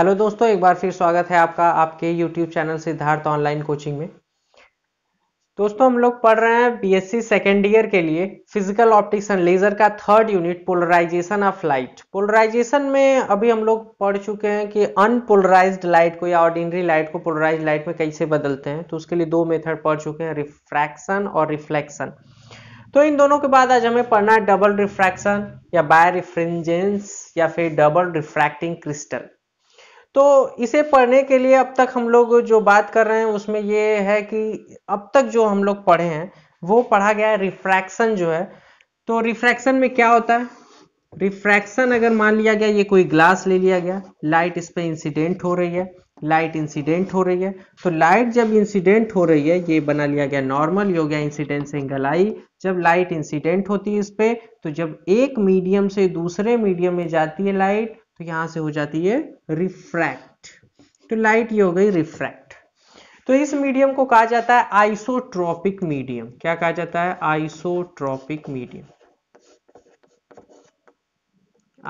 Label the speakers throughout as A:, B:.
A: Hello दोस्तों एक बार फिर स्वागत है आपका आपके YouTube channel Siddharth online coaching में दोस्तों हम लोग पढ़ रहे हैं बीएससी सेकेंड ईयर के लिए फिजिकल ऑप्टिक्स एंड लेजर का third unit polarisation of light polarisation में अभी हम लोग पढ़ चुके हैं कि अनपोलराइज लाइट को या ऑर्डिनरी लाइट को पोलराइज लाइट में कैसे बदलते हैं तो उसके लिए दो मेथड पढ़ चुके हैं रिफ्रैक्शन और रिफ्लेक्शन तो इन दोनों के बाद आज हमें पढ़ना है डबल रिफ्रैक्शन या बाय रिफ्रिजेंस या फिर डबल रिफ्रैक्टिंग क्रिस्टल तो इसे पढ़ने के लिए अब तक हम लोग जो बात कर रहे हैं उसमें ये है कि अब तक जो हम लोग पढ़े हैं वो पढ़ा गया है रिफ्रैक्शन जो है तो रिफ्रैक्शन में क्या होता है रिफ्रैक्शन अगर मान लिया गया ये कोई ग्लास ले लिया गया लाइट इस पर इंसिडेंट हो रही है लाइट इंसिडेंट हो रही है तो लाइट जब इंसिडेंट हो रही है ये बना लिया गया नॉर्मल हो गया इंसिडेंट एंगल आई जब लाइट इंसिडेंट होती है इस पर तो जब एक मीडियम से दूसरे मीडियम में जाती है लाइट तो यहां से हो जाती है रिफ्रैक्ट तो लाइट ये हो गई रिफ्रैक्ट तो इस मीडियम को कहा जाता है आइसोट्रॉपिक मीडियम क्या कहा जाता है आइसोट्रॉपिक मीडियम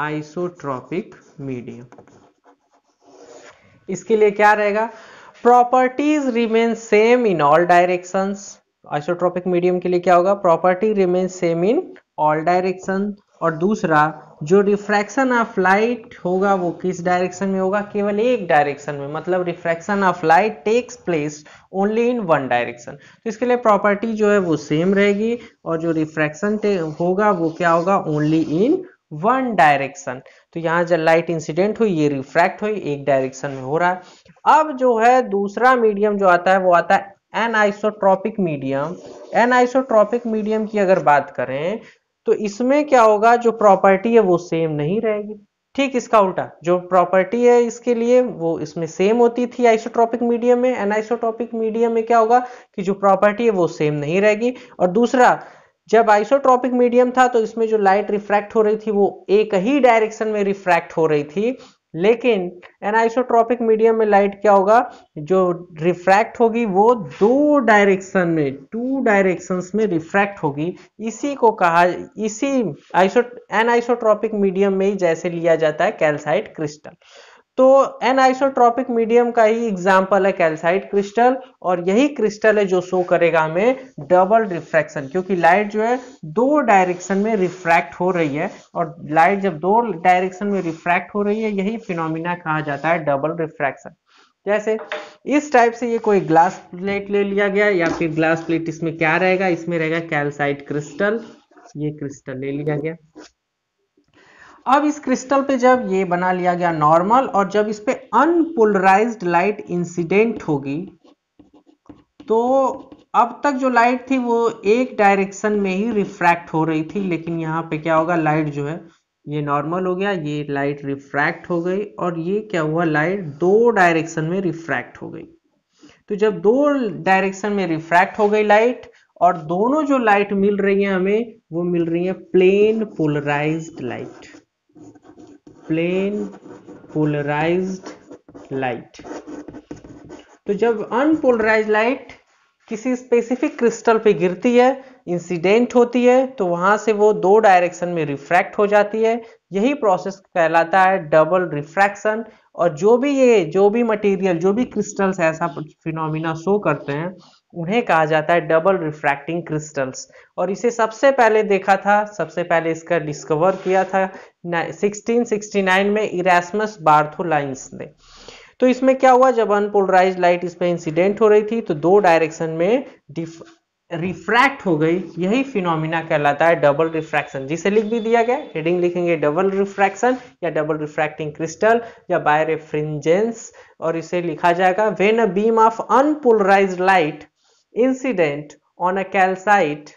A: आइसोट्रॉपिक मीडियम इसके लिए क्या रहेगा properties remain same in all directions isotropic medium के लिए क्या होगा property remain same in all direction और दूसरा जो रिफ्रैक्शन ऑफ लाइट होगा वो किस डायरेक्शन में होगा केवल एक डायरेक्शन में मतलब refraction of light takes place only in one direction तो इसके लिए प्रॉपर्टी जो है वो सेम रहेगी और जो रिफ्रैक्शन होगा वो क्या होगा ओनली इन वन डायरेक्शन तो यहाँ जब लाइट इंसिडेंट हुई ये रिफ्रैक्ट हुई एक डायरेक्शन में हो रहा है अब जो है दूसरा मीडियम जो आता है वो आता है anisotropic medium anisotropic medium की अगर बात करें तो इसमें क्या होगा जो प्रॉपर्टी है वो सेम नहीं रहेगी ठीक इसका उल्टा जो प्रॉपर्टी है इसके लिए वो इसमें सेम होती थी आइसोट्रॉपिक मीडियम में एनाइसोट्रॉपिक मीडियम में क्या होगा कि जो प्रॉपर्टी है वो सेम नहीं रहेगी और दूसरा जब आइसोट्रॉपिक मीडियम था तो इसमें जो लाइट रिफ्रैक्ट हो रही थी वो एक ही डायरेक्शन में रिफ्रैक्ट हो रही थी लेकिन एनाइसोट्रॉपिक मीडियम में लाइट क्या होगा जो रिफ्रैक्ट होगी वो दो डायरेक्शन में टू डायरेक्शंस में रिफ्रैक्ट होगी इसी को कहा इसी आइसो एनाइसोट्रॉपिक मीडियम में ही जैसे लिया जाता है कैल्साइट क्रिस्टल तो एन आइसोट्रॉपिक मीडियम का ही एग्जाम्पल है कैल्साइट क्रिस्टल और यही क्रिस्टल है जो शो करेगा हमें डबल रिफ्रैक्शन क्योंकि लाइट जो है दो डायरेक्शन में रिफ्रैक्ट हो रही है और लाइट जब दो डायरेक्शन में रिफ्रैक्ट हो रही है यही फिनोमिना कहा जाता है डबल रिफ्रैक्शन जैसे इस टाइप से ये कोई ग्लास प्लेट ले लिया गया या फिर ग्लास प्लेट इसमें क्या रहेगा इसमें रहेगा कैल्साइट क्रिस्टल ये क्रिस्टल ले लिया गया अब इस क्रिस्टल पे जब ये बना लिया गया नॉर्मल और जब इस पे अनपोलराइज्ड लाइट इंसिडेंट होगी तो अब तक जो लाइट थी वो एक डायरेक्शन में ही रिफ्रैक्ट हो रही थी लेकिन यहाँ पे क्या होगा लाइट जो है ये नॉर्मल हो गया ये लाइट रिफ्रैक्ट हो गई और ये क्या हुआ लाइट दो डायरेक्शन में रिफ्रैक्ट हो गई तो जब दो डायरेक्शन में रिफ्रैक्ट हो गई लाइट और दोनों जो लाइट मिल रही है हमें वो मिल रही है plane polarised light plane polarised light तो जब अनपोलराइज लाइट किसी स्पेसिफिक क्रिस्टल पे गिरती है इंसिडेंट होती है तो वहां से वो दो डायरेक्शन में रिफ्रैक्ट हो जाती है यही प्रोसेस कहलाता है डबल रिफ्रैक्शन और जो भी ये जो भी मटेरियल जो भी क्रिस्टल्स ऐसा फिनोमिना शो करते हैं उन्हें कहा जाता है डबल रिफ्रैक्टिंग क्रिस्टल्स और इसे सबसे पहले देखा था सबसे पहले इसका डिस्कवर किया था 1669 में इरासमस बार्थोलाइंस ने तो इसमें क्या हुआ जब अनपोलराइज लाइट इस पर इंसिडेंट हो रही थी तो दो डायरेक्शन में रिफ्रैक्ट हो गई यही फिनोमिना कहलाता है डबल रिफ्रैक्शन जिसे लिख भी दिया गया हेडिंग लिखेंगे डबल रिफ्रैक्शन या डबल रिफ्रैक्टिंग क्रिस्टल या बायरेफ्रिंजेंस और इसे लिखा जाएगा when a beam of unpolarise light incident on a calcite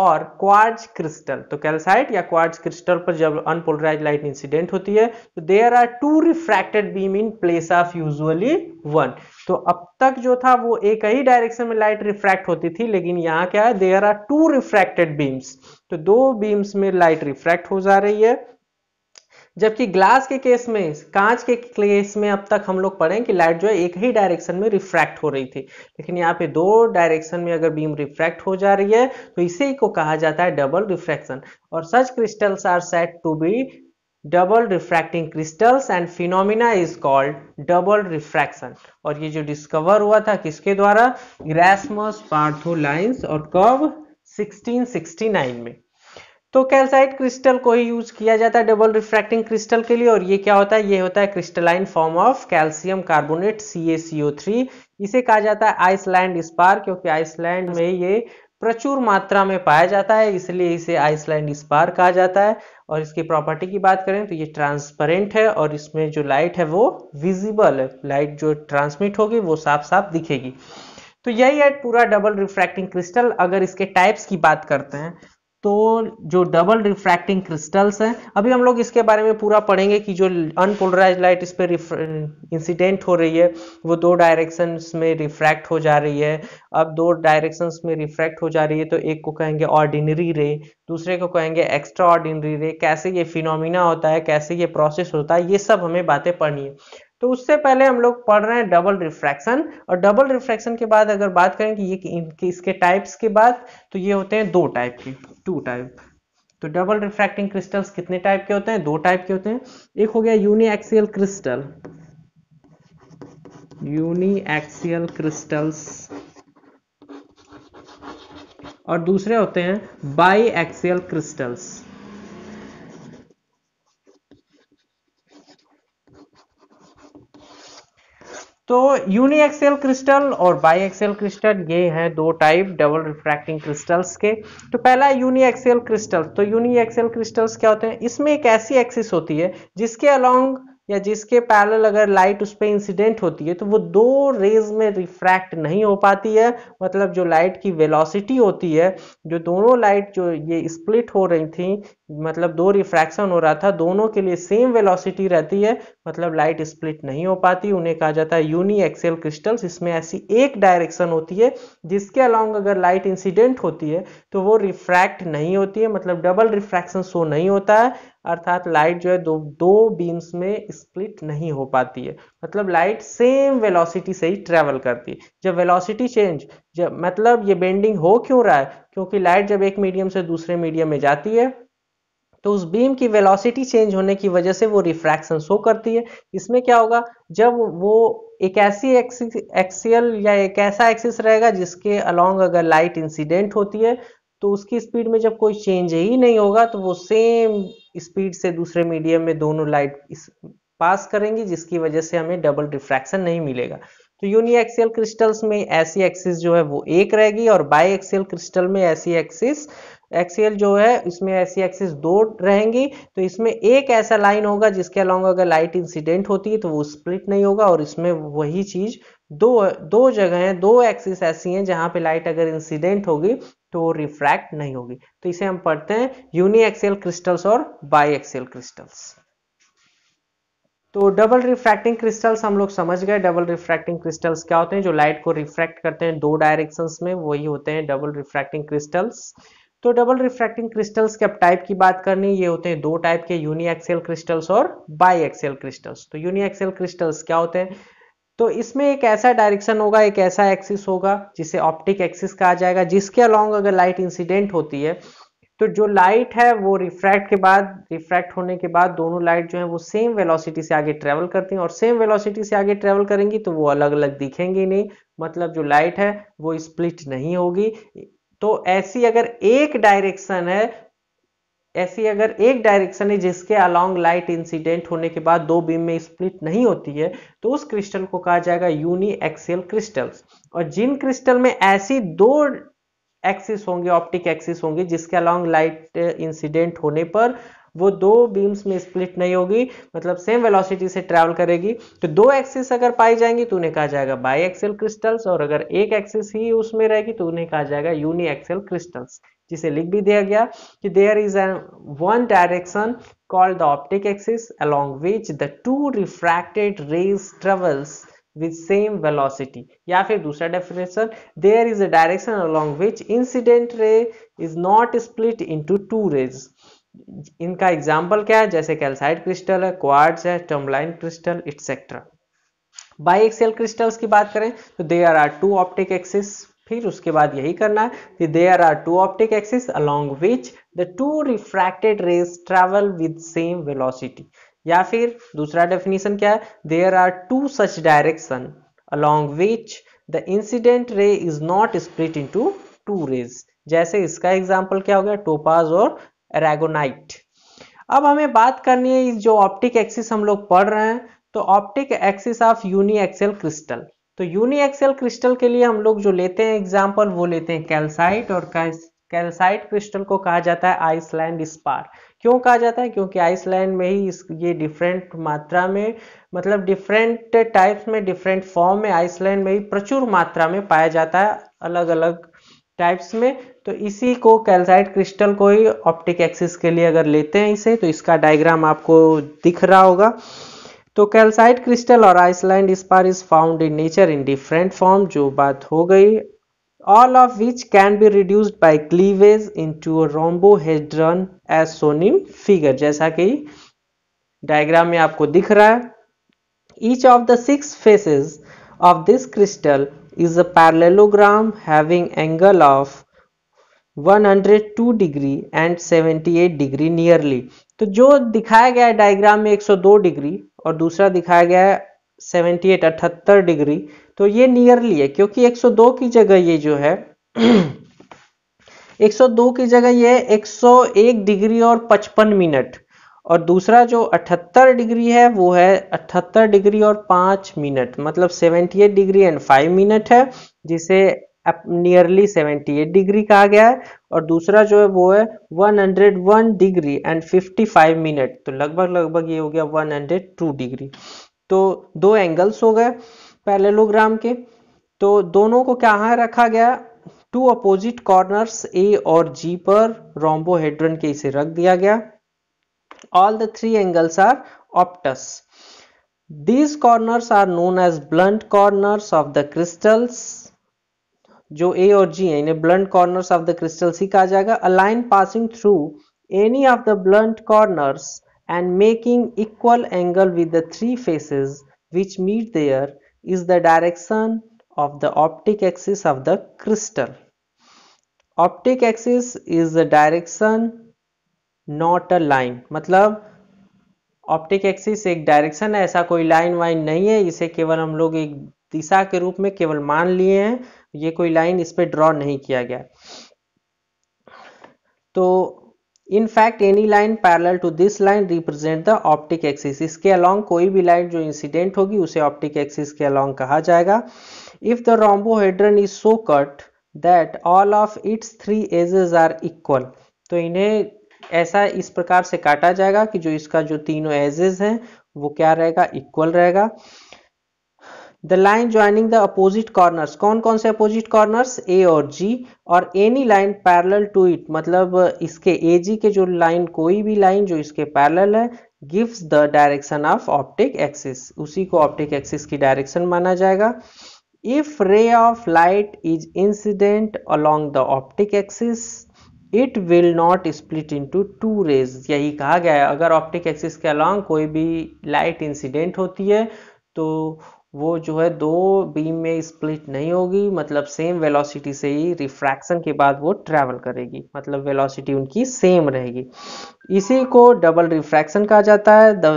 A: और क्वार्ज क्रिस्टल तो कैल्साइट या क्वार्ज क्रिस्टल पर जब अनपोलराइज लाइट इंसिडेंट होती है तो there are two refracted beam in place of usually one तो अब तक जो था वो एक ही डायरेक्शन में लाइट रिफ्रैक्ट होती थी लेकिन यहां क्या है there are two refracted beams तो दो बीम्स में लाइट रिफ्रैक्ट हो जा रही है जबकि ग्लास के केस में कांच के केस में अब तक हम लोग पढ़े कि लाइट जो है एक ही डायरेक्शन में रिफ्रैक्ट हो रही थी लेकिन यहाँ पे दो डायरेक्शन में अगर बीम रिफ्रैक्ट हो जा रही है तो इसी को कहा जाता है डबल रिफ्रैक्शन और such crystals are set to be double refracting crystals and phenomena is called double refraction और ये जो डिस्कवर हुआ था किसके द्वारा ग्रेसमस पार्थो लाइन्स और कब 1669 में तो कैल्साइट क्रिस्टल को ही यूज किया जाता है डबल रिफ्रैक्टिंग क्रिस्टल के लिए और ये क्या होता है ये होता है crystalline form of calcium carbonate CaCO3 इसे कहा जाता है आइसलैंड स्पार क्योंकि आइसलैंड में ये प्रचुर मात्रा में पाया जाता है इसलिए इसे आइसलैंड स्पार कहा जाता है और इसकी प्रॉपर्टी की बात करें तो ये ट्रांसपेरेंट है और इसमें जो लाइट है वो विजिबल है लाइट जो ट्रांसमिट होगी वो साफ साफ दिखेगी तो यही है पूरा डबल रिफ्रैक्टिंग क्रिस्टल अगर इसके टाइप्स की बात करते हैं तो जो डबल रिफ्रैक्टिंग क्रिस्टल्स हैं अभी हम लोग इसके बारे में पूरा पढ़ेंगे कि जो अनपोलराइज लाइट इस पर इंसिडेंट हो रही है वो दो डायरेक्शंस में रिफ्रैक्ट हो जा रही है अब दो डायरेक्शंस में रिफ्रैक्ट हो जा रही है तो एक को कहेंगे ऑर्डिनरी रे दूसरे को कहेंगे एक्स्ट्रा ऑर्डिनरी रे कैसे ये फिनोमिना होता है कैसे ये प्रोसेस होता है ये सब हमें बातें पढ़नी है तो उससे पहले हम लोग पढ़ रहे हैं डबल रिफ्रैक्शन और डबल रिफ्रैक्शन के बाद अगर बात करें कि ये इनके इसके टाइप्स के बाद तो ये होते हैं दो टाइप के टू टाइप तो डबल रिफ्रैक्टिंग क्रिस्टल्स कितने टाइप के होते हैं दो टाइप के होते हैं एक हो गया uniaxial crystal uniaxial crystals और दूसरे होते हैं बाई एक्सियल क्रिस्टल्स तो यूनी एक्सेल क्रिस्टल और बाई एक्सेल क्रिस्टल ये हैं दो टाइप डबल रिफ्रैक्टिंग क्रिस्टल्स के तो पहला यूनि एक्सेल क्रिस्टल तो यूनी एक्सेल क्रिस्टल्स क्या होते हैं इसमें एक ऐसी एक्सिस होती है जिसके अलोंग या जिसके पैरल अगर लाइट उस पर इंसिडेंट होती है तो वो दो रेज में रिफ्रैक्ट नहीं हो पाती है मतलब जो लाइट की वेलोसिटी होती है जो दोनों लाइट जो ये स्प्लिट हो रही थी मतलब दो रिफ्रैक्शन हो रहा था दोनों के लिए सेम वेलोसिटी रहती है मतलब लाइट स्प्लिट नहीं हो पाती उन्हें कहा जाता है यूनी एक्सेल क्रिस्टल्स इसमें ऐसी एक डायरेक्शन होती है जिसके अलॉन्ग अगर लाइट इंसिडेंट होती है तो वो रिफ्रैक्ट नहीं होती है मतलब डबल रिफ्रैक्शन शो नहीं होता है अर्थात लाइट जो है दो दो बीम्स में स्प्लिट नहीं हो पाती है मतलब लाइट सेम वेलोसिटी से ही ट्रेवल करती है जब वेलोसिटी चेंज जब मतलब ये बेंडिंग हो क्यों रहा है क्योंकि लाइट जब एक मीडियम से दूसरे मीडियम में जाती है तो उस बीम की वेलोसिटी चेंज होने की वजह से वो रिफ्रैक्शन शो करती है इसमें क्या होगा जब वो एक ऐसी एक्सियल या एक ऐसा एक्सिस रहेगा जिसके अलोंग अगर लाइट इंसिडेंट होती है तो उसकी स्पीड में जब कोई चेंज ही नहीं होगा तो वो सेम स्पीड से दूसरे मीडियम में दोनों लाइट पास करेंगी जिसकी वजह से हमें डबल रिफ्रैक्शन नहीं मिलेगा तो यूनिएक्सियल क्रिस्टल्स में ऐसी एक्सिस जो है वो एक रहेगी और बाई एक्सियल क्रिस्टल में ऐसी एक्सिस एक्सियल जो है इसमें ऐसी एक्सिस दो रहेंगी तो इसमें एक ऐसा लाइन होगा जिसके अलॉन्ग अगर लाइट इंसिडेंट होती है तो वो स्प्लिट नहीं होगा और इसमें वही चीज दो दो जगह है दो एक्सिस ऐसी हैं जहां पे लाइट अगर इंसिडेंट होगी तो रिफ्रैक्ट नहीं होगी तो इसे हम पढ़ते हैं यूनि एक्सेल क्रिस्टल्स और बाई एक्सेल क्रिस्टल्स तो डबल रिफ्रैक्टिंग क्रिस्टल्स हम लोग समझ गए डबल रिफ्रैक्टिंग क्रिस्टल्स क्या होते हैं जो लाइट को रिफ्रैक्ट करते हैं दो डायरेक्शंस में वही होते हैं डबल रिफ्रैक्टिंग क्रिस्टल्स तो डबल रिफ्रैक्टिंग क्रिस्टल्स के अब टाइप की बात करनी ये होते हैं दो टाइप के यूनि एक्सेल क्रिस्टल्स और बाई एक्सेल क्रिस्टल्स तो यूनि एक्सेल क्रिस्टल्स क्या होते हैं तो इसमें एक ऐसा डायरेक्शन होगा एक ऐसा एक्सिस होगा जिसे ऑप्टिक एक्सिस कहा जाएगा जिसके अलॉन्ग अगर लाइट इंसिडेंट होती है तो जो लाइट है वो रिफ्रैक्ट के बाद रिफ्रैक्ट होने के बाद दोनों लाइट जो है वो सेम वेलोसिटी से आगे ट्रेवल करती हैं और सेम वेलोसिटी से आगे ट्रेवल करेंगी तो वो अलग अलग दिखेंगी नहीं मतलब जो लाइट है वो स्प्लिट नहीं होगी तो ऐसी अगर एक डायरेक्शन है ऐसी अगर एक डायरेक्शन है जिसके अलोंग लाइट इंसिडेंट होने के बाद दो बीम में स्प्लिट नहीं होती है तो उस क्रिस्टल को कहा जाएगा यूनि एक्सियल क्रिस्टल्स और जिन क्रिस्टल में ऐसी दो एक्सिस होंगे ऑप्टिक एक्सिस होंगे जिसके अलोंग लाइट इंसिडेंट होने पर वो दो बीम्स में स्प्लिट नहीं होगी मतलब सेम वेलोसिटी से ट्रैवल करेगी तो दो एक्सिस अगर पाई जाएंगी तो उन्हें कहा जाएगा बाई एक्सेल क्रिस्टल्स और अगर एक एक्सिस ही उसमें रहेगी तो उन्हें कहा जाएगा यूनि एक्सेल क्रिस्टल्स जिसे लिख भी दिया गया कि there is one direction called the optic axis along which the two refracted rays travels with same velocity या फिर दूसरा definition there is a direction along which incident ray is not split into two rays इनका example क्या है जैसे calcite crystal है quartz है tourmaline crystal etcetera biaxial crystals की बात करें तो there are two optic axis फिर उसके बाद यही करना है there are two optic axis along which the two refracted rays travel with same velocity या फिर दूसरा डेफिनेशन क्या है there are two such direction along which the incident ray is not split into two rays जैसे इसका example क्या हो गया टोपाज और एरेगोनाइट अब हमें बात करनी है जो ऑप्टिक एक्सिस हम लोग पढ़ रहे हैं तो optic axis of uniaxial crystal तो एक्सल क्रिस्टल के लिए हम लोग जो लेते हैं एग्जाम्पल वो लेते हैं कैल्साइट और कैल्साइट क्रिस्टल को कहा जाता है आइसलैंड स्पार क्यों कहा जाता है क्योंकि आइसलैंड में ही इस ये डिफरेंट मात्रा में मतलब डिफरेंट टाइप्स में डिफरेंट फॉर्म में आइसलैंड में ही प्रचुर मात्रा में पाया जाता है अलग अलग टाइप्स में तो इसी को कैल्साइट क्रिस्टल को ही ऑप्टिक एक्सिस के लिए अगर लेते हैं इसे तो इसका डायग्राम आपको दिख रहा होगा तो कैल्साइट क्रिस्टल और Iceland spar is found in nature in different form जो बात हो गई all of which can be reduced by cleavage into rhombohedron as shown in figure जैसा कि डायग्राम में आपको दिख रहा है each of the six faces of this crystal is a parallelogram having angle of 102 degree and 78 degree nearly तो जो दिखाया गया है डायग्राम में 102 डिग्री और दूसरा दिखाया गया है 78 अठहत्तर डिग्री तो ये नियरली है क्योंकि 102 की जगह ये जो है 102 की जगह ये 101 डिग्री और 55 मिनट और दूसरा जो 78 डिग्री है वो है 78 डिग्री और 5 मिनट मतलब 78 डिग्री एंड 5 मिनट है जिसे नियरली 78 डिग्री का आ गया है और दूसरा जो है वो है 101 डिग्री एंड 55 मिनट तो लगभग लगभग ये हो गया 102 डिग्री तो दो एंगल्स हो गए पैरेलोग्राम के तो दोनों को क्या है रखा गया टू अपोजिट कॉर्नर्स ए और जी पर रोम्बोहेड्रन के इसे रख दिया गया all the three angles are obtuse These corners are known as blunt corners of the crystals जो ए और जी है इन्हें blunt corners of the crystal सी कहा जाएगा a line passing through any of the blunt corners and making equal angle with the three faces which meet there is the direction of the optic axis of the crystal optic axis is the direction not a line मतलब optic axis एक direction है ऐसा कोई line wine नहीं है इसे केवल हम लोग एक दिशा के रूप में केवल मान लिए हैं ये कोई लाइन इस पर ड्रॉ नहीं किया गया तो in fact any line parallel to this line represent the optic axis इसके अलॉन्ग कोई भी लाइन जो इंसिडेंट होगी उसे ऑप्टिक एक्सिस के अलॉन्ग कहा जाएगा if the rhombohedron is so cut that all of its three edges are equal तो इन्हें ऐसा इस प्रकार से काटा जाएगा कि जो इसका जो तीनों एजेस हैं वो क्या रहेगा इक्वल रहेगा the line joining the opposite corners कौन कौन से अपोजिट कॉर्नर्स ए और जी और any line parallel to it मतलब इसके ए जी के जो लाइन कोई भी लाइन जो इसके पैरल है gives the direction of optic axis उसी को ऑप्टिक एक्सिस की डायरेक्शन माना जाएगा if ray of light is incident along the optic axis it will not split into two rays यही कहा गया है अगर ऑप्टिक एक्सिस के अलॉन्ग कोई भी लाइट इंसिडेंट होती है तो वो जो है दो बीम में स्प्लिट नहीं होगी मतलब सेम वेलोसिटी से ही रिफ्रैक्शन के बाद वो ट्रैवल करेगी मतलब वेलोसिटी उनकी सेम रहेगी इसी को डबल रिफ्रैक्शन कहा जाता है द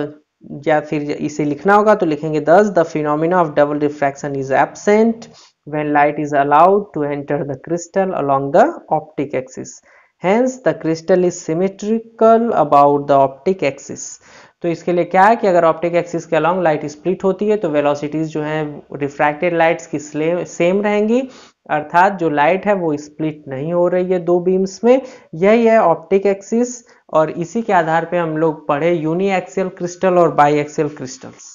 A: या फिर इसे लिखना होगा तो लिखेंगे thus the phenomena of double refraction is absent when light is allowed to enter the crystal along the optic axis hence the crystal is symmetrical about the optic axis तो इसके लिए क्या है कि अगर ऑप्टिक एक्सिस के along light split होती है तो वेलोसिटीज जो है रिफ्रैक्टेड लाइट्स की सेम रहेंगी अर्थात जो लाइट है वो स्प्लिट नहीं हो रही है दो बीम्स में यही है ऑप्टिक एक्सिस और इसी के आधार पे हम लोग पढ़े यूनी एक्सेल क्रिस्टल और बाई एक्सेल क्रिस्टल्स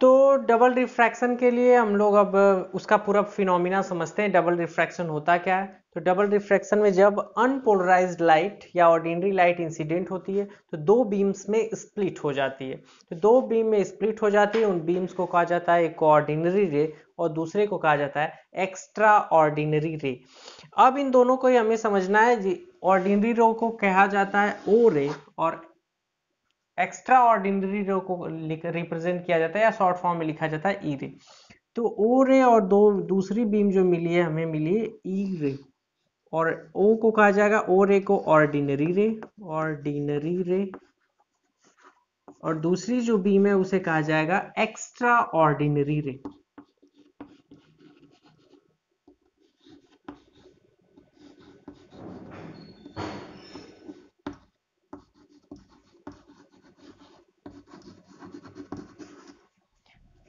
A: तो डबल रिफ्रैक्शन के लिए हम लोग अब उसका पूरा फिनोमिना समझते हैं डबल रिफ्रैक्शन होता क्या है तो डबल रिफ्रैक्शन में जब अनपोलराइज्ड लाइट या ऑर्डिनरी लाइट इंसिडेंट होती है तो दो बीम्स में स्प्लिट हो जाती है तो दो बीम में स्प्लिट हो जाती है उन बीम्स को कहा जाता है एक ऑर्डिनरी रे और दूसरे को कहा जाता है एक्स्ट्रा ऑर्डिनरी रे अब इन दोनों को ही हमें समझना है ऑर्डिनरी रो को कहा जाता है ओ रे और एक्स्ट्रा ऑर्डिनरी रो को रिप्रेजेंट किया जाता है या शॉर्ट फॉर्म में लिखा जाता है ई e रे तो ओ रे और दो दूसरी बीम जो मिली है हमें मिली है ई e रे और ओ को कहा जाएगा ओ रे को ऑर्डिनरी रे ऑर्डिनरी रे और दूसरी जो बीम है उसे कहा जाएगा एक्स्ट्रा ऑर्डिनरी रे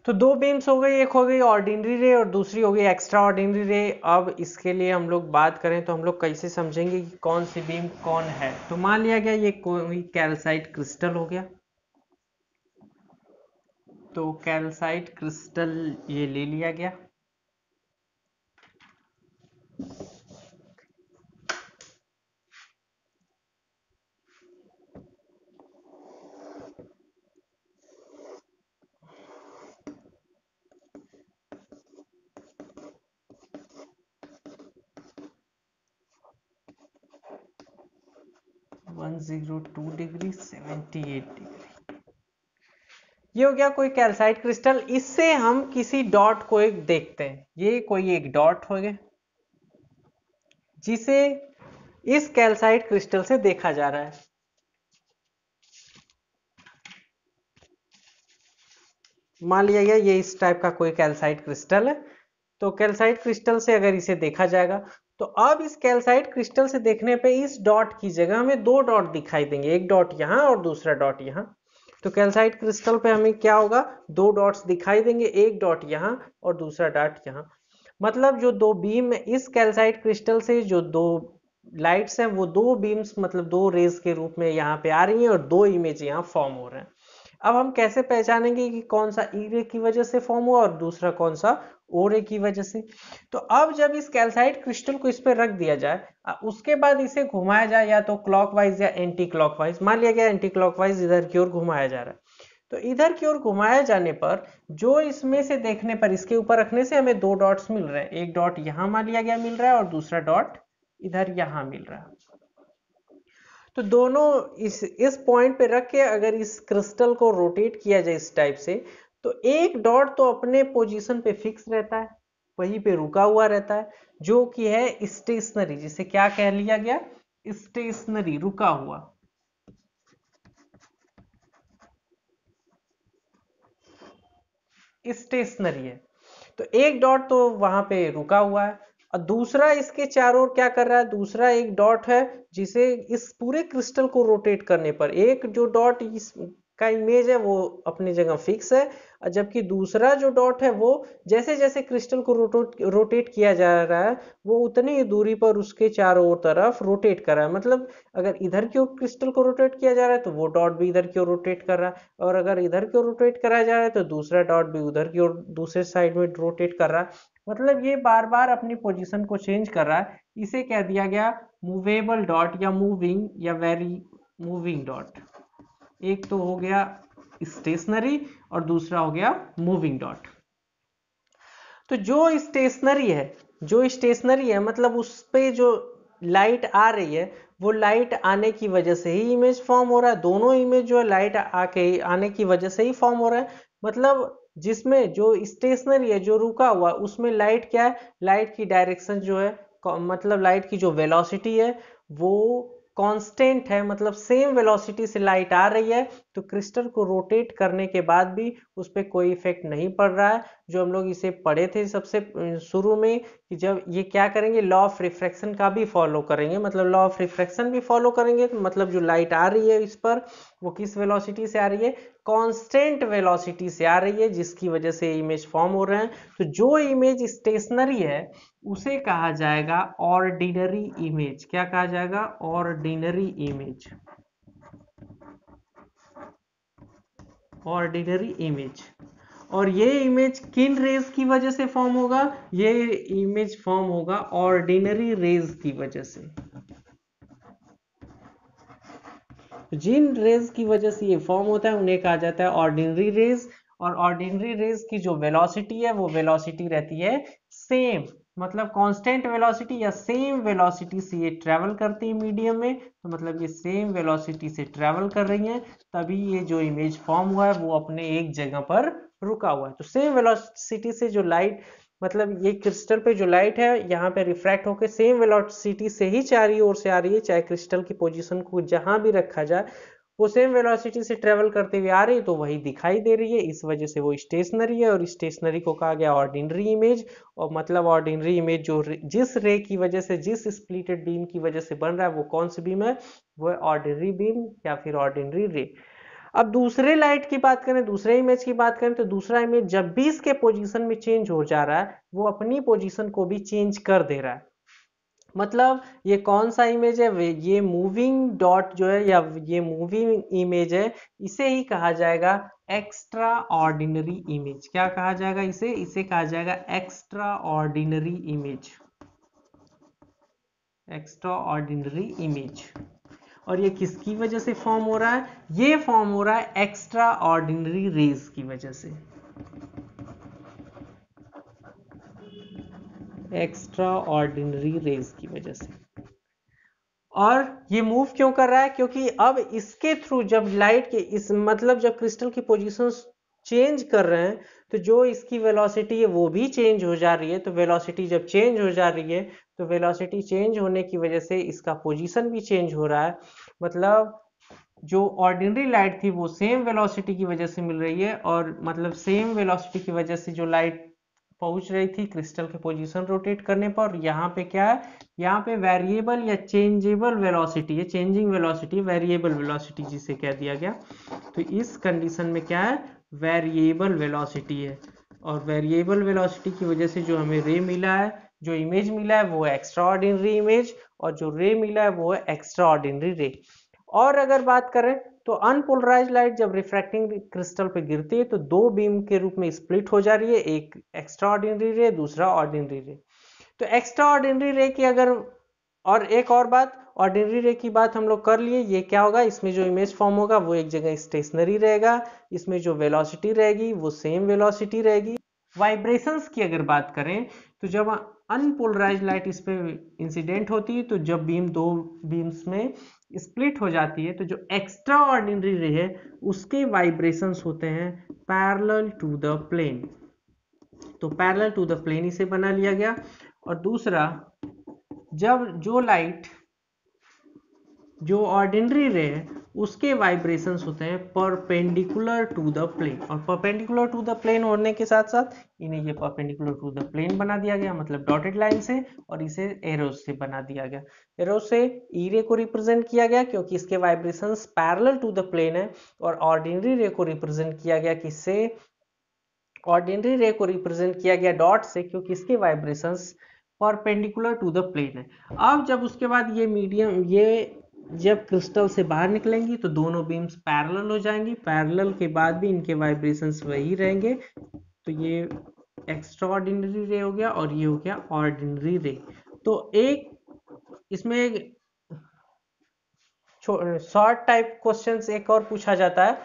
A: तो दो बीम्स हो गई एक हो गई ऑर्डिनरी रे और दूसरी हो गई एक्स्ट्रा ऑर्डिनरी रे अब इसके लिए हम लोग बात करें तो हम लोग कैसे समझेंगे कि कौन सी बीम कौन है तो मान लिया गया ये कोई कैल्साइट क्रिस्टल हो गया तो कैल्साइट क्रिस्टल ये ले लिया गया 102 डिग्री 78 डिग्री ये हो गया कोई कैल्साइट क्रिस्टल इससे हम किसी डॉट को एक देखते हैं ये कोई एक डॉट हो गया जिसे इस कैल्साइट क्रिस्टल से देखा जा रहा है मान लिया गया ये इस टाइप का कोई कैल्साइट क्रिस्टल है तो कैल्साइट क्रिस्टल से अगर इसे देखा जाएगा तो अब इस कैल्साइट क्रिस्टल से देखने पे इस डॉट की जगह हमें दो डॉट दिखाई देंगे एक डॉट यहाँ और दूसरा डॉट यहाँ तो कैल्साइट क्रिस्टल पे हमें क्या होगा दो डॉट्स दिखाई देंगे एक डॉट यहां और दूसरा डॉट यहाँ मतलब जो दो बीम इस कैल्साइट क्रिस्टल से जो दो लाइट्स हैं वो दो बीम्स मतलब दो रेज के रूप में यहाँ पे आ रही हैं और दो इमेज यहाँ फॉर्म हो रहे हैं अब हम कैसे पहचानेंगे कि कौन सा ई रे की वजह से फॉर्म हुआ और दूसरा कौन सा ओ रे की वजह से तो अब जब इस कैल्साइट क्रिस्टल को इस पर रख दिया जाए उसके बाद इसे घुमाया जाए या तो क्लॉकवाइज या एंटी क्लॉकवाइज मान लिया गया एंटी क्लॉकवाइज इधर की ओर घुमाया जा रहा है तो इधर की ओर घुमाया जाने पर जो इसमें से देखने पर इसके ऊपर रखने से हमें दो डॉट्स मिल रहे हैं एक डॉट यहाँ मान लिया गया मिल रहा है और दूसरा डॉट इधर यहां मिल रहा है तो दोनों इस इस पॉइंट पे रख के अगर इस क्रिस्टल को रोटेट किया जाए इस टाइप से तो एक डॉट तो अपने पोजीशन पे फिक्स रहता है वहीं पे रुका हुआ रहता है जो कि है स्टेशनरी जिसे क्या कह लिया गया स्टेशनरी रुका हुआ स्टेशनरी है तो एक डॉट तो वहां पे रुका हुआ है और दूसरा इसके चारों ओर क्या कर रहा है दूसरा एक डॉट है जिसे इस पूरे क्रिस्टल को रोटेट करने पर एक जो डॉट इस का इमेज है वो अपनी जगह फिक्स है जबकि दूसरा जो डॉट है वो जैसे जैसे क्रिस्टल को रोटोट रोटेट किया जा रहा है वो उतनी ही दूरी पर उसके चारों तरफ रोटेट कर रहा है मतलब अगर इधर की ओर क्रिस्टल को रोटेट किया जा रहा है तो वो डॉट भी इधर की ओर रोटेट कर रहा है और अगर इधर की ओर रोटेट कराया जा रहा है तो दूसरा डॉट भी उधर की ओर दूसरे साइड में रोटेट कर रहा है मतलब ये बार बार अपनी पोजिशन को चेंज कर रहा है इसे कह दिया गया मूवेबल डॉट या मूविंग या वेरी मूविंग डॉट एक तो हो गया स्टेशनरी और दूसरा हो गया मूविंग डॉट तो जो स्टेशनरी है जो स्टेशनरी है मतलब उस पर जो लाइट आ रही है वो लाइट आने की वजह से ही इमेज फॉर्म हो रहा है दोनों इमेज जो है लाइट आके आने की वजह से ही फॉर्म हो रहा है मतलब जिसमें जो स्टेशनरी है जो रुका हुआ उसमें लाइट क्या है लाइट की डायरेक्शन जो है मतलब लाइट की जो वेलोसिटी है वो कांस्टेंट है मतलब सेम वेलोसिटी से लाइट आ रही है तो क्रिस्टल को रोटेट करने के बाद भी उस पर कोई इफेक्ट नहीं पड़ रहा है जो हम लोग इसे पढ़े थे सबसे शुरू में कि जब ये क्या करेंगे लॉ ऑफ रिफ्रैक्शन का भी फॉलो करेंगे मतलब लॉ ऑफ रिफ्रैक्शन भी फॉलो करेंगे तो मतलब जो लाइट आ रही है इस पर वो किस वेलोसिटी से आ रही है कांस्टेंट वेलोसिटी से आ रही है जिसकी वजह से इमेज फॉर्म हो रहे हैं तो जो इमेज स्टेशनरी है उसे कहा जाएगा ऑर्डिनरी इमेज क्या कहा जाएगा ऑर्डिनरी इमेज ऑर्डिनरी इमेज और ये इमेज किन रेज की वजह से फॉर्म होगा ये इमेज फॉर्म होगा ऑर्डिनरी रेज की वजह से तो जिन रेज की वजह से ये फॉर्म होता है उन्हें कहा जाता है ऑर्डिनरी रेज और ऑर्डिनरी रेज की जो वेलोसिटी है वो वेलोसिटी रहती है सेम मतलब कांस्टेंट वेलोसिटी या सेम वेलोसिटी से ये ट्रेवल करती है मीडियम में तो मतलब ये सेम वेलोसिटी से ट्रेवल कर रही है तभी ये जो इमेज फॉर्म हुआ है वो अपने एक जगह पर रुका हुआ है तो सेम वेलोसिटी से जो लाइट मतलब ये क्रिस्टल पे जो लाइट है यहाँ पे रिफ्रैक्ट होकर सेम वेलोसिटी से ही चारी ओर से आ रही है चाहे क्रिस्टल की पोजीशन को जहां भी रखा जाए वो सेम वेलोसिटी से ट्रेवल करते हुए आ रही है तो वही दिखाई दे रही है इस वजह से वो स्टेशनरी है और स्टेशनरी को कहा गया ऑर्डिनरी इमेज और मतलब ऑर्डिनरी इमेज जो जिस रे की वजह से जिस स्प्लिटेड बीम की वजह से बन रहा है वो कौन सी बीम है वो ऑर्डिनरी बीम या फिर ऑर्डिनरी रे अब दूसरे लाइट की बात करें दूसरे इमेज की बात करें तो दूसरा इमेज जब भी इसके पोजीशन में चेंज हो जा रहा है वो अपनी पोजीशन को भी चेंज कर दे रहा है मतलब ये कौन सा इमेज है ये मूविंग डॉट जो है या ये मूविंग इमेज है इसे ही कहा जाएगा एक्स्ट्रा ऑर्डिनरी इमेज क्या कहा जाएगा इसे इसे कहा जाएगा extraordinary image extraordinary image और ये किसकी वजह से फॉर्म हो रहा है ये फॉर्म हो रहा है एक्स्ट्रा ऑर्डिनरी रेज की वजह से एक्स्ट्रा ऑर्डिनरी रेज की वजह से और ये मूव क्यों कर रहा है क्योंकि अब इसके थ्रू जब लाइट के इस मतलब जब क्रिस्टल की पोजीशंस चेंज कर रहे हैं तो जो इसकी वेलोसिटी है वो भी चेंज हो जा रही है तो वेलोसिटी जब चेंज हो जा रही है तो वेलोसिटी चेंज होने की वजह से इसका पोजीशन भी चेंज हो रहा है मतलब जो ऑर्डिनरी लाइट थी वो सेम वेलोसिटी की वजह से मिल रही है और मतलब सेम वेलोसिटी की वजह से जो लाइट पहुंच रही थी क्रिस्टल के पोजीशन रोटेट करने पर यहाँ पे क्या है यहाँ पे वेरिएबल या चेंजेबल वेलोसिटी है चेंजिंग वेलोसिटी वेरिएबल वेलोसिटी जिसे कह दिया गया तो इस कंडीशन में क्या है वेरिएबल वेलोसिटी है और वेरिएबल वेलोसिटी की वजह से जो हमें रे मिला है जो इमेज मिला है वो है एक्स्ट्रा इमेज और जो रे मिला है वो है एक्स्ट्रा ऑर्डिनरी रे और अगर बात करें तो अनपोलराइज लाइट जब रिफ्रैक्टिंग क्रिस्टल पे गिरती है तो दो बीम के रूप में स्प्लिट हो जा रही है एक एक्स्ट्रा ऑर्डिनरी रे दूसरा ऑर्डिनरी रे तो एक्स्ट्रा ऑर्डिनरी रे की अगर और एक और बात ऑर्डिनरी रे की बात हम लोग कर लिए ये क्या होगा इसमें जो इमेज फॉर्म होगा वो एक जगह स्टेशनरी रहेगा इसमें जो वेलोसिटी रहेगी वो सेम वेलोसिटी रहेगी वाइब्रेशंस की अगर बात करें तो जब अनपोलराइज लाइट इस पर इंसिडेंट होती है तो जब बीम दो बीम्स में स्प्लिट हो जाती है तो जो एक्स्ट्रा ऑर्डिनरी रे है उसके वाइब्रेशंस होते हैं पैरल टू द प्लेन तो पैरल टू द प्लेन इसे बना लिया गया और दूसरा जब जो लाइट जो ऑर्डिनरी रे है उसके वाइब्रेशन होते हैं परपेंडिकुलर टू द प्लेन और परपेंडिकुलर टू द प्लेन होने के साथ साथ इन्हें ये परपेंडिकुलर टू द प्लेन बना दिया गया मतलब डॉटेड लाइन से और इसे एरोज से बना दिया गया एरोज से ई e रे को रिप्रेजेंट किया गया क्योंकि इसके vibration parallel to the plane है और ऑर्डिनरी रे को रिप्रेजेंट किया गया किससे ऑर्डिनरी रे को रिप्रेजेंट किया गया डॉट से क्योंकि इसके vibrations perpendicular to the plane है अब जब उसके बाद ये मीडियम ये जब क्रिस्टल से बाहर निकलेंगी तो दोनों बीम्स पैरेलल हो जाएंगी पैरेलल के बाद भी इनके वाइब्रेशंस वही रहेंगे तो ये एक्स्ट्रा ऑर्डिनरी रे हो गया और ये हो गया ऑर्डिनरी रे तो एक इसमें एक शॉर्ट टाइप क्वेश्चंस एक और पूछा जाता है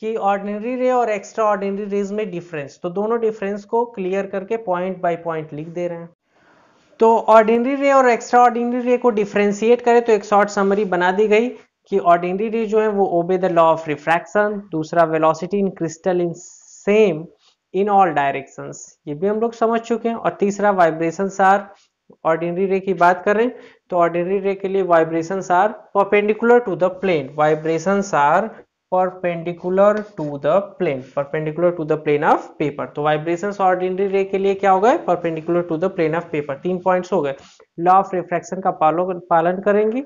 A: कि ऑर्डिनरी रे और एक्स्ट्रा ऑर्डिनरी रेज में डिफरेंस तो दोनों डिफरेंस को क्लियर करके पॉइंट बाय पॉइंट लिख दे रहे हैं तो ऑर्डिनरी रे और एक्स्ट्रा ऑर्डिनरी रे को डिफ्रेंशिएट करें तो एक शॉर्ट समरी बना दी गई कि ऑर्डिनरी रे जो है वो obey the law of refraction दूसरा velocity in crystal in same in all direction ये भी हम लोग समझ चुके हैं और तीसरा वाइब्रेशन आर ऑर्डिनरी रे की बात करें तो ऑर्डिनरी रे के लिए vibration are perpendicular to the plane vibration are perpendicular to the plane perpendicular to the plane of paper तो वाइब्रेशन ऑर्डिनरी रे के लिए क्या हो गए perpendicular to the plane of paper तीन पॉइंट्स हो गए लॉ ऑफ रिफ्रैक्शन का पालन करेंगे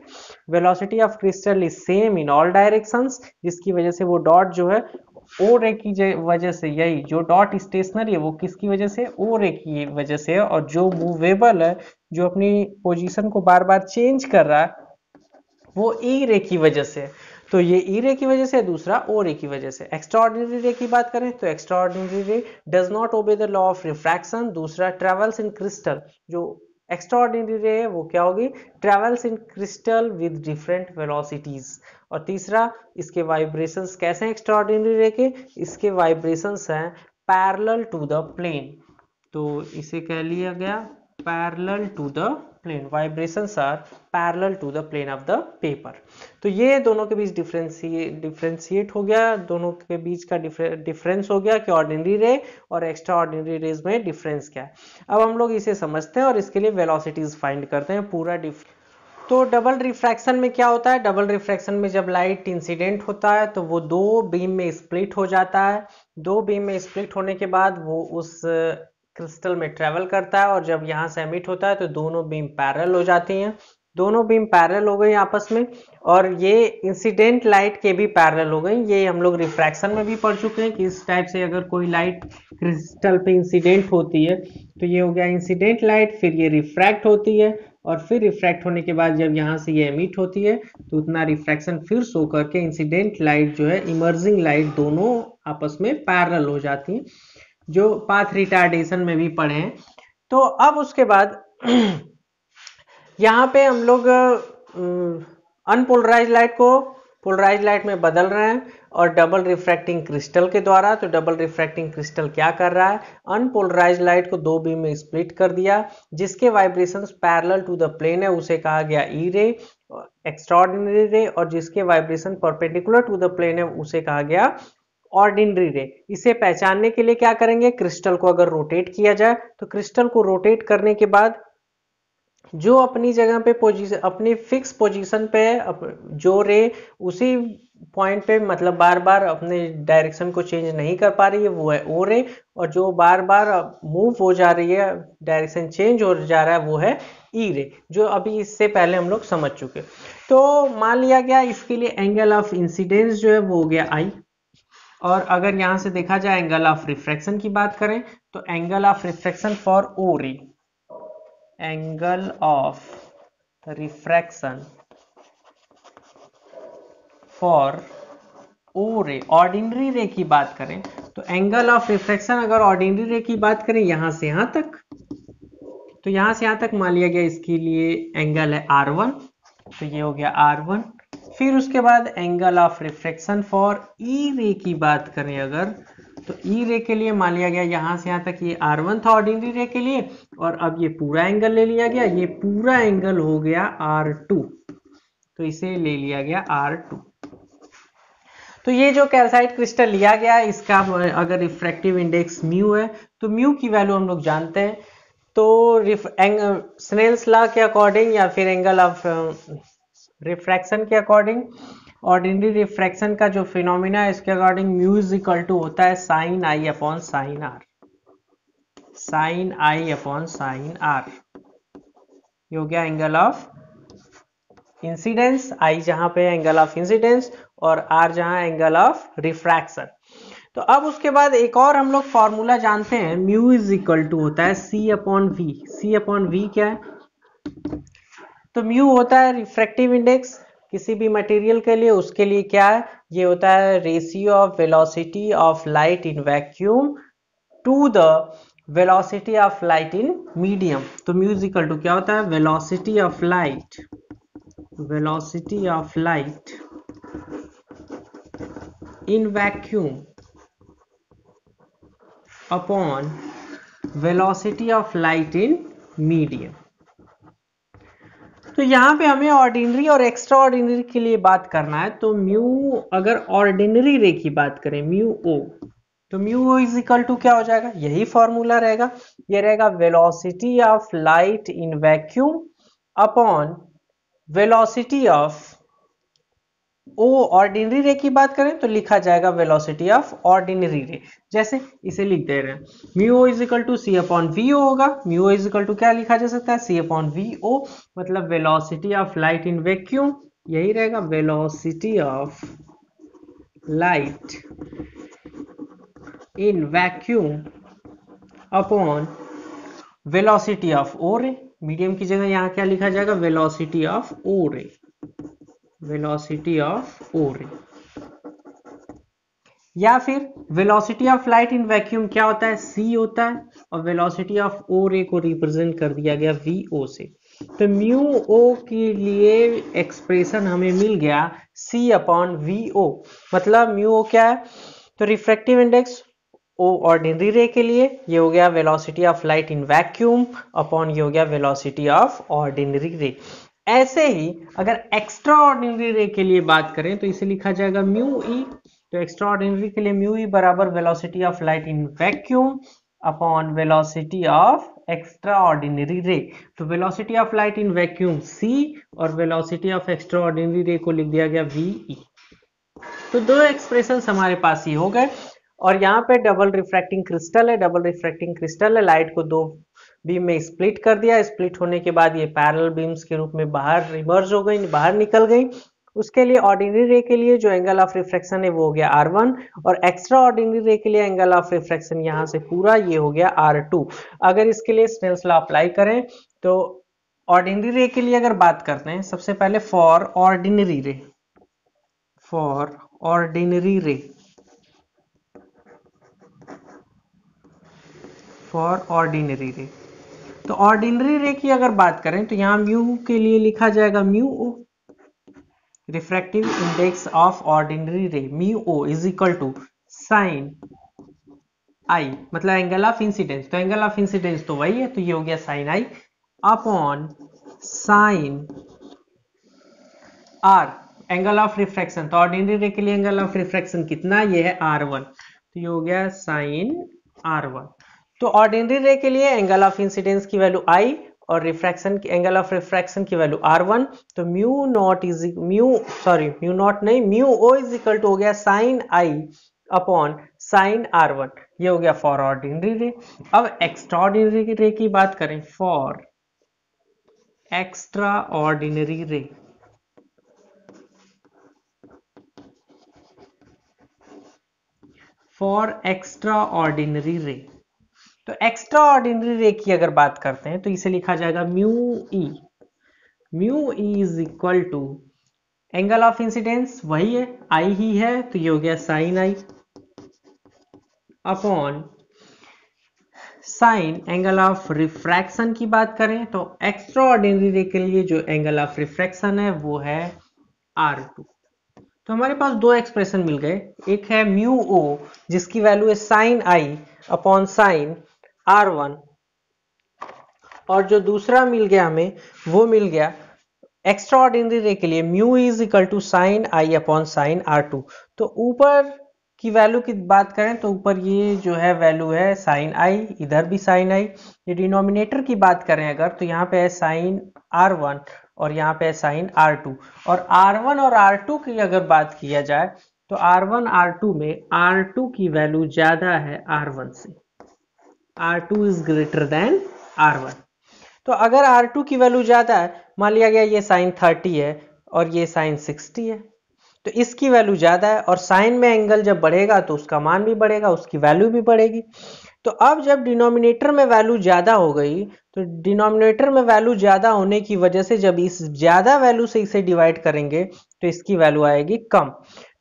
A: velocity of crystal is same in all directions जिसकी वजह से वो डॉट जो है ओ रे की वजह से यही जो डॉट स्टेशनरी है वो किसकी वजह से ओ रे की वजह से और जो मूवेबल है जो अपनी पोजिशन को बार बार चेंज कर रहा है वो ई e रे की वजह से है तो ये ई e रे की वजह से दूसरा ओ रे की वजह से एक्स्ट्रॉर्डिनरी रे की बात करें तो extraordinary ray does not obey the law of refraction दूसरा ट्रेवल्स इन क्रिस्टल जो एक्स्ट्रॉर्डिनरी रे है वो क्या होगी travels in crystal with different velocities और तीसरा इसके वाइब्रेशंस कैसे हैं एक्स्ट्रॉर्डिनरी रे के इसके वाइब्रेशंस हैं पैरेलल टू द प्लेन तो इसे कह लिया गया parallel to the plane vibration are parallel to the plane of the paper तो ये दोनों के बीच डिफ्रेंशिएट डिफ्रेंशिएट हो गया दोनों के बीच का डिफरेंस हो गया कि ऑर्डिनरी रे और एक्स्ट्रा ऑर्डिनरी रेज में डिफरेंस क्या है अब हम लोग इसे समझते हैं और इसके लिए वेलोसिटीज फाइंड करते हैं पूरा डिफ तो डबल रिफ्रैक्शन में क्या होता है डबल रिफ्रैक्शन में जब लाइट इंसिडेंट होता है तो वो दो बीम में स्प्लिट हो जाता है दो बीम में स्प्लिट होने के बाद वो उस क्रिस्टल में ट्रेवल करता है और जब यहाँ से एमिट होता है तो दोनों बीम पैरल हो जाती हैं दोनों बीम पैरल हो गई आपस में और ये इंसिडेंट लाइट के भी पैरल हो गई ये हम लोग रिफ्रैक्शन में भी पढ़ चुके हैं कि इस टाइप से अगर कोई लाइट क्रिस्टल पे इंसिडेंट होती है तो ये हो गया इंसिडेंट लाइट फिर ये रिफ्रैक्ट होती है और फिर रिफ्रैक्ट होने के बाद जब यहाँ से ये एमिट होती है तो उतना रिफ्रैक्शन फिर शो करके इंसिडेंट लाइट जो है इमर्जिंग लाइट दोनों आपस में पैरल हो जाती है जो पाथ रिटार्डेशन में भी पढ़े हैं तो अब उसके बाद यहाँ पे हम लोग अनपोलराइज लाइट को पोलराइज लाइट में बदल रहे हैं और डबल रिफ्रैक्टिंग क्रिस्टल के द्वारा तो डबल रिफ्रैक्टिंग क्रिस्टल क्या कर रहा है अनपोलराइज लाइट को दो बीम में स्प्लिट कर दिया जिसके vibrations parallel to the plane है उसे कहा गया ई रे एक्स्ट्रॉर्डिनरी रे और जिसके vibration perpendicular to the plane है उसे कहा गया ऑर्डिनरी रे इसे पहचानने के लिए क्या करेंगे क्रिस्टल को अगर रोटेट किया जाए तो क्रिस्टल को रोटेट करने के बाद जो अपनी जगह पे पोजीशन अपनी फिक्स पोजीशन पे जो रे उसी पॉइंट पे मतलब बार बार अपने डायरेक्शन को चेंज नहीं कर पा रही है वो है ओ रे और जो बार बार मूव हो जा रही है डायरेक्शन चेंज हो जा रहा है वो है ई रे जो अभी इससे पहले हम लोग समझ चुके तो मान लिया गया इसके लिए एंगल ऑफ इंसिडेंस जो है वो हो गया आई और अगर यहां से देखा जाए एंगल ऑफ रिफ्रैक्शन की बात करें तो angle of refraction for O ray angle of refraction for O ray ordinary ray की बात करें तो एंगल ऑफ रिफ्रैक्शन अगर ऑर्डिनरी रे की बात करें यहां से यहां तक तो यहां से यहां तक मान लिया गया इसके लिए एंगल है आर वन तो ये हो गया आर वन फिर उसके बाद angle of refraction for E ray की बात करें अगर तो ई e रे के लिए मान लिया गया यहां से यहां तक ये आर वन था ऑर्डिनरी रे के लिए और अब ये पूरा एंगल ले लिया गया ये पूरा एंगल हो गया आर टू तो इसे ले लिया गया आर टू तो ये जो कैल्साइट क्रिस्टल लिया गया इसका अगर रिफ्रैक्टिव इंडेक्स म्यू है तो म्यू की वैल्यू हम लोग जानते हैं तो स्नेल्स लॉ के अकॉर्डिंग या फिर एंगल ऑफ रिफ्रैक्शन के अकॉर्डिंग ऑर्डिनरी रिफ्रैक्शन का जो फिनोमिना है इसके अकॉर्डिंग म्यूज इक्वल टू होता है sine I upon sine R sine I upon sine R ये हो गया एंगल ऑफ इंसिडेंस आई जहां पे एंगल ऑफ इंसिडेंस और आर जहां एंगल ऑफ रिफ्रैक्शन तो अब उसके बाद एक और हम लोग फॉर्मूला जानते हैं म्यू इज इक्वल टू होता है C upon V C upon V क्या है तो म्यू होता है रिफ्रैक्टिव इंडेक्स किसी भी मटेरियल के लिए उसके लिए क्या है ये होता है ratio of velocity of light in vacuum to the velocity of light in medium तो म्यूजिकल टू क्या होता है velocity of light velocity of light in vacuum upon velocity of light in medium तो यहाँ पे हमें ऑर्डिनरी और extraordinary के लिए बात करना है तो म्यू अगर ऑर्डिनरी रे की बात करें म्यू ओ तो mu O is equal to क्या हो जाएगा यही फॉर्मूला रहेगा ये रहेगा velocity of light in vacuum upon velocity of O ordinary ray की बात करें तो लिखा जाएगा वेलोसिटी ऑफ ऑर्डिनरी रे जैसे इसे लिख दे रहे हैं mu is equal to C upon V O होगा म्यू इज इक्वल टू क्या लिखा जा सकता है सी अपॉन वी ओ मतलब velocity of light in vacuum यही रहेगा velocity of light in vacuum upon velocity of O ray medium की जगह यहाँ क्या लिखा जाएगा वेलोसिटी ऑफ ओ रे वेलोसिटी ऑफ ओ रे या फिर velocity of light in vacuum क्या होता है सी होता है और वेलोसिटी ऑफ ओ रे को रिप्रेजेंट कर दिया गया वी ओ से तो म्यू ओ के लिए एक्सप्रेशन हमें मिल गया सी अपॉन वी ओ मतलब म्यू ओ क्या है तो रिफ्रेक्टिव इंडेक्स ओ ऑर्डिनरी रे के लिए ये हो गया velocity of light in vacuum upon ये हो गया वेलोसिटी ऑफ ऑर्डिनरी रे ऐसे ही अगर एक्स्ट्रा ऑर्डिनरी रे के लिए बात करें तो इसे लिखा जाएगा म्यू ई e. तो एक्स्ट्रा ऑर्डिनरी के लिए म्यू ई e बराबर velocity of light in vacuum upon velocity of extraordinary ray तो velocity of light in vacuum C और वेलोसिटी ऑफ एक्स्ट्रा ऑर्डिनरी रे को लिख दिया गया वी e. तो दो एक्सप्रेशन हमारे पास ही हो गए और यहाँ पे डबल रिफ्रैक्टिंग क्रिस्टल है डबल रिफ्रैक्टिंग क्रिस्टल है लाइट को दो बीम में स्प्लिट कर दिया स्प्लिट होने के बाद ये पैरल बीम्स के रूप में बाहर रिमर्ज हो गई बाहर निकल गई उसके लिए ऑर्डिनरी रे के लिए जो एंगल ऑफ रिफ्रैक्शन है वो हो गया R1 और एक्स्ट्रा ऑर्डिनरी रे के लिए एंगल ऑफ रिफ्रैक्शन यहां से पूरा ये हो गया R2 अगर इसके लिए स्नेल्स लॉ अप्लाई करें तो ऑर्डिनरी रे के लिए अगर बात करते हैं सबसे पहले for ordinary ray for ordinary ray for ordinary ray तो ऑर्डिनरी रे की अगर बात करें तो यहां म्यू के लिए लिखा जाएगा mu O refractive index of ordinary ray mu O is equal to sine I मतलब एंगल ऑफ इंसिडेंस तो एंगल ऑफ इंसिडेंस तो वही है तो ये हो गया sine I upon sine R angle of refraction तो ऑर्डिनरी रे के लिए एंगल ऑफ रिफ्रैक्शन कितना ये है आर वन तो ये हो गया साइन आर वन तो ऑर्डिनरी रे के लिए एंगल ऑफ इंसिडेंस की वैल्यू आई और रिफ्रैक्शन की एंगल ऑफ रिफ्रैक्शन की वैल्यू आर वन तो mu naught is mu sorry mu naught नहीं mu O is equal to हो गया sine I upon sine R one ये हो गया फॉर ऑर्डिनरी रे अब एक्स्ट्रा ऑर्डिनरी रे की बात करें for extraordinary ray for extraordinary ray तो एक्स्ट्रा ऑर्डिनरी रे की अगर बात करते हैं तो इसे लिखा जाएगा mu E mu E is equal to angle of incidence वही है आई ही है तो ये हो गया sine I upon sine angle of refraction की बात करें तो एक्स्ट्रा ऑर्डिनरी रे के लिए जो एंगल ऑफ रिफ्रैक्शन है वो है आर टू तो हमारे पास दो एक्सप्रेशन मिल गए एक है म्यू ओ जिसकी वैल्यू है sine I upon sine R one और जो दूसरा मिल गया हमें वो मिल गया एक्स्ट्रा ऑर्डिनरी के लिए mu is equal to sine I upon sine R two तो ऊपर की वैल्यू की बात करें तो ऊपर ये जो है वैल्यू है साइन आई इधर भी साइन आई ये डिनोमिनेटर की बात करें अगर तो यहाँ पे है साइन आर वन और यहाँ पे है साइन आर टू और आर वन और आर टू की अगर बात किया जाए तो आर वन आर टू में आर टू की वैल्यू ज़्यादा है आर वन से R2 is greater then R1 तो अगर R2 की वैल्यू ज़्यादा है मान लिया गया ये साइन 30 है और ये साइन 60 है तो इसकी वैल्यू ज़्यादा है और साइन में एंगल जब बढ़ेगा तो उसका मान भी बढ़ेगा उसकी वैल्यू भी बढ़ेगी तो अब जब डिनोमिनेटर में वैल्यू ज़्यादा हो गई तो डिनोमिनेटर में वैल्यू ज़्यादा होने की वजह से जब इस ज़्यादा वैल्यू से इसे डिवाइड करेंगे तो इसकी वैल्यू आएगी कम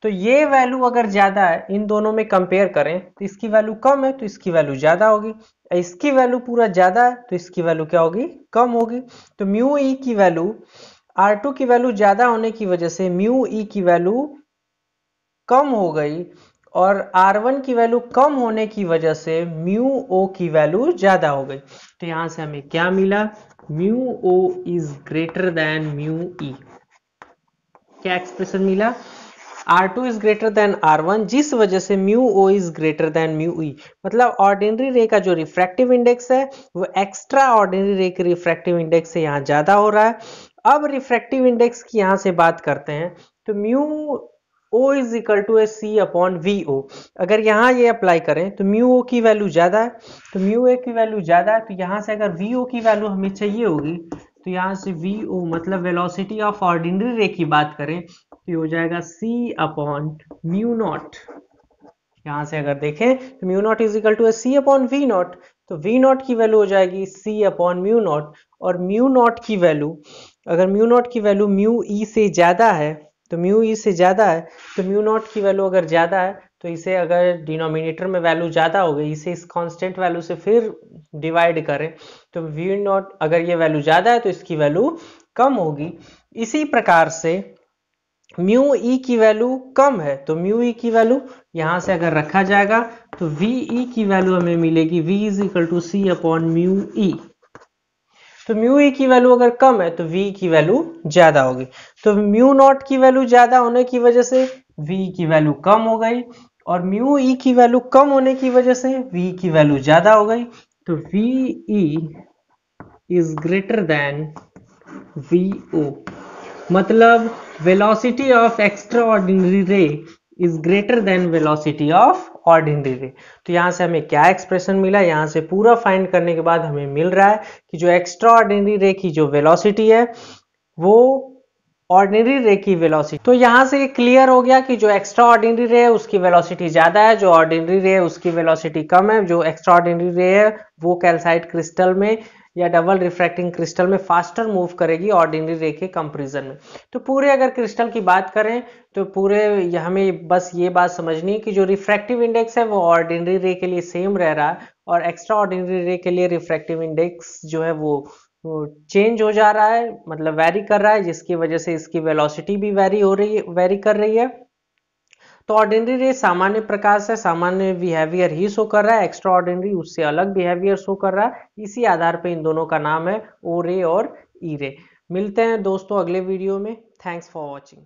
A: तो ये वैल्यू अगर ज़्यादा है इन दोनों में कंपेयर करें तो इसकी वैल्यू कम है तो इसकी वैल्यू ज़्यादा होगी इसकी वैल्यू पूरा ज़्यादा है तो इसकी वैल्यू क्या होगी कम होगी तो म्यू ई e की वैल्यू आर टू की वैल्यू ज़्यादा होने की वजह से म्यू ई e की वैल्यू कम हो गई और आर वन की वैल्यू कम होने की वजह से म्यू ओ की वैल्यू ज़्यादा हो गई तो यहां से हमें क्या मिला mu O is greater than mu E क्या एक्सप्रेशन मिला R two is greater than R one जिस वजह से mu O is greater than mu E मतलब ऑर्डिनरी रे का जो रिफ्रैक्टिव इंडेक्स है वो एक्स्ट्रा ऑर्डिनरी रे के रिफ्रैक्टिव इंडेक्स से यहाँ ज़्यादा हो रहा है अब रिफ्रैक्टिव इंडेक्स की यहाँ से बात करते हैं तो mu O is equal to A C upon V O अगर यहाँ ये अप्लाई करें तो म्यू ओ की वैल्यू ज़्यादा है तो म्यू ए की वैल्यू ज़्यादा है तो यहाँ से अगर वी ओ की वैल्यू हमें चाहिए होगी तो यहाँ से वी ओ मतलब वेलोसिटी ऑफ ऑर्डिनरी रे की बात करें हो जाएगा सी अपॉन म्यू नॉट यहां से अगर देखें तो mu naught is equal to C upon V naught तो वी नॉट की वैल्यू हो जाएगी सी अपॉन म्यू नॉट और म्यू नॉट की वैल्यू अगर म्यू नॉट की वैल्यू म्यू ई से ज़्यादा है तो म्यू ई e से ज़्यादा है तो म्यू नॉट की वैल्यू अगर ज़्यादा है तो इसे अगर डिनोमिनेटर में वैल्यू ज़्यादा हो गई इसे इस कांस्टेंट वैल्यू से फिर डिवाइड करें तो वी नॉट अगर ये वैल्यू ज़्यादा है तो इसकी वैल्यू कम होगी इसी प्रकार से म्यू ई की वैल्यू कम है तो म्यू ई की वैल्यू यहां से अगर रखा जाएगा तो वी ई की वैल्यू हमें मिलेगी V is equal to C upon mu E तो म्यू ई की वैल्यू अगर कम है तो वी की वैल्यू ज्यादा होगी तो म्यू नॉट की वैल्यू ज्यादा होने की वजह से वी की वैल्यू कम हो गई और म्यू ई की वैल्यू कम होने की वजह से वी की वैल्यू ज्यादा हो गई तो V E is greater than V O मतलब of extraordinary ray is greater than velocity of ordinary ray तो यहाँ से हमें क्या एक्सप्रेशन मिला यहाँ से पूरा फाइंड करने के बाद हमें मिल रहा है कि जो एक्स्ट्रा ऑर्डिनरी रे की जो वेलोसिटी है वो ऑर्डिनरी रे की वेलोसिटी तो यहाँ से क्लियर हो गया कि जो एक्स्ट्रा ऑर्डिनरी रे है उसकी वेलोसिटी ज़्यादा है जो ऑर्डिनरी रे है उसकी वेलोसिटी कम है जो एक्स्ट्रा ऑर्डिनरी रे है वो कैल्साइट क्रिस्टल में या डबल रिफ्रैक्टिंग क्रिस्टल में फास्टर मूव करेगी ऑर्डिनरी रे के कंपेरिजन में तो पूरे अगर क्रिस्टल की बात करें तो पूरे हमें बस ये बात समझनी है कि जो रिफ्रैक्टिव इंडेक्स है वो ऑर्डिनरी रे के लिए सेम रह रहा है और एक्स्ट्रा ऑर्डिनरी रे के लिए रिफ्रैक्टिव इंडेक्स जो है वो चेंज हो जा रहा है मतलब वेरी कर रहा है जिसकी वजह से इसकी वेलोसिटी भी वेरी हो रही है वेरी कर रही है तो ऑर्डिनरी रे सामान्य प्रकार से सामान्य बिहेवियर ही शो कर रहा है एक्स्ट्रा ऑर्डिनरी उससे अलग बिहेवियर शो कर रहा है इसी आधार पर इन दोनों का नाम है ओ रे और ई रे मिलते हैं दोस्तों अगले वीडियो में थैंक्स फॉर वॉचिंग